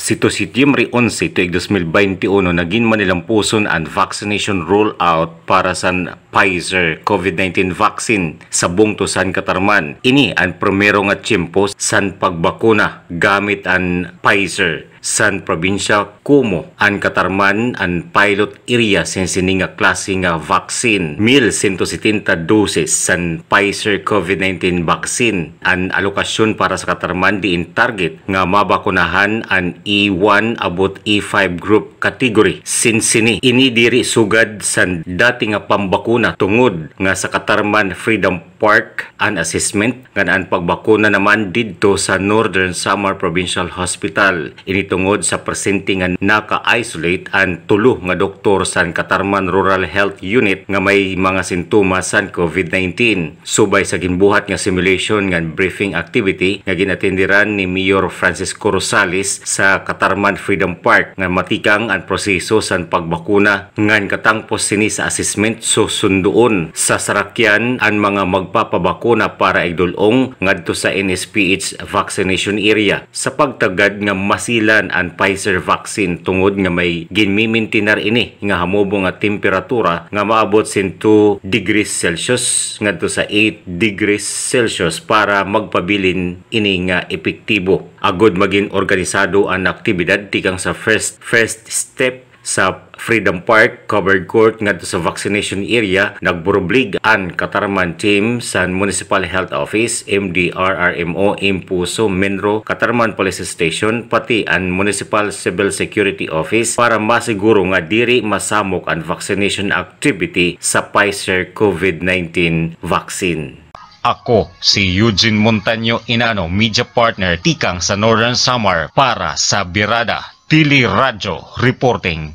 sito September 11 tuig 2021 naging manilang puson ang vaccination rollout para sa Pfizer COVID-19 vaccine sa buong tusan katarman. Ini ang primero nga tiyempo sa pagbakuna gamit ang Pfizer san probinsya Como an katarman an pilot area sin sininga klase nga vaccine 1170 doses san Pfizer COVID-19 vaccine an alokasyon para sa katarman diin target nga mabakunahan an E1 abot E5 group category sin sini ini diri sugad san dati nga pambakuna tungod nga sa katarman Freedom Park an assessment nga naan pagbakuna naman didto sa Northern Samar Provincial Hospital initungod sa presente nga naka-isolate ang tulo nga doktor sa Katarman Rural Health Unit nga may mga sintomas sa COVID-19 subay sa ginbuhat nga simulation nga briefing activity nga ginatindiran ni Mayor Francisco Rosales sa Katarman Freedom Park nga matikang ang proseso sa pagbakuna ngan katangpos sini sa assessment susunduon sa sarakyan ang mga mag pagpapabakuna para igdulong ngadto sa NSPH vaccination area sa pagtagad nga masilan ang Pfizer vaccine tungod nga may ginmimintinar ini nga hamobo nga temperatura nga maabot 2 degrees Celsius ngadto sa 8 degrees Celsius para magpabilin ini nga epektibo agod maging organisado ang aktibidad tikang sa first first step sa Freedom Park covered court ngadto sa vaccination area nagburublig an Katarman team sa Municipal Health Office MDRRMO Impuso Menro Katarman Police Station pati an Municipal Civil Security Office para masiguro nga diri masamok ang vaccination activity sa Pfizer COVID-19 vaccine. Ako si Eugene Montaño Inano, media partner tikang sa Northern Samar para sa Birada Radyo Reporting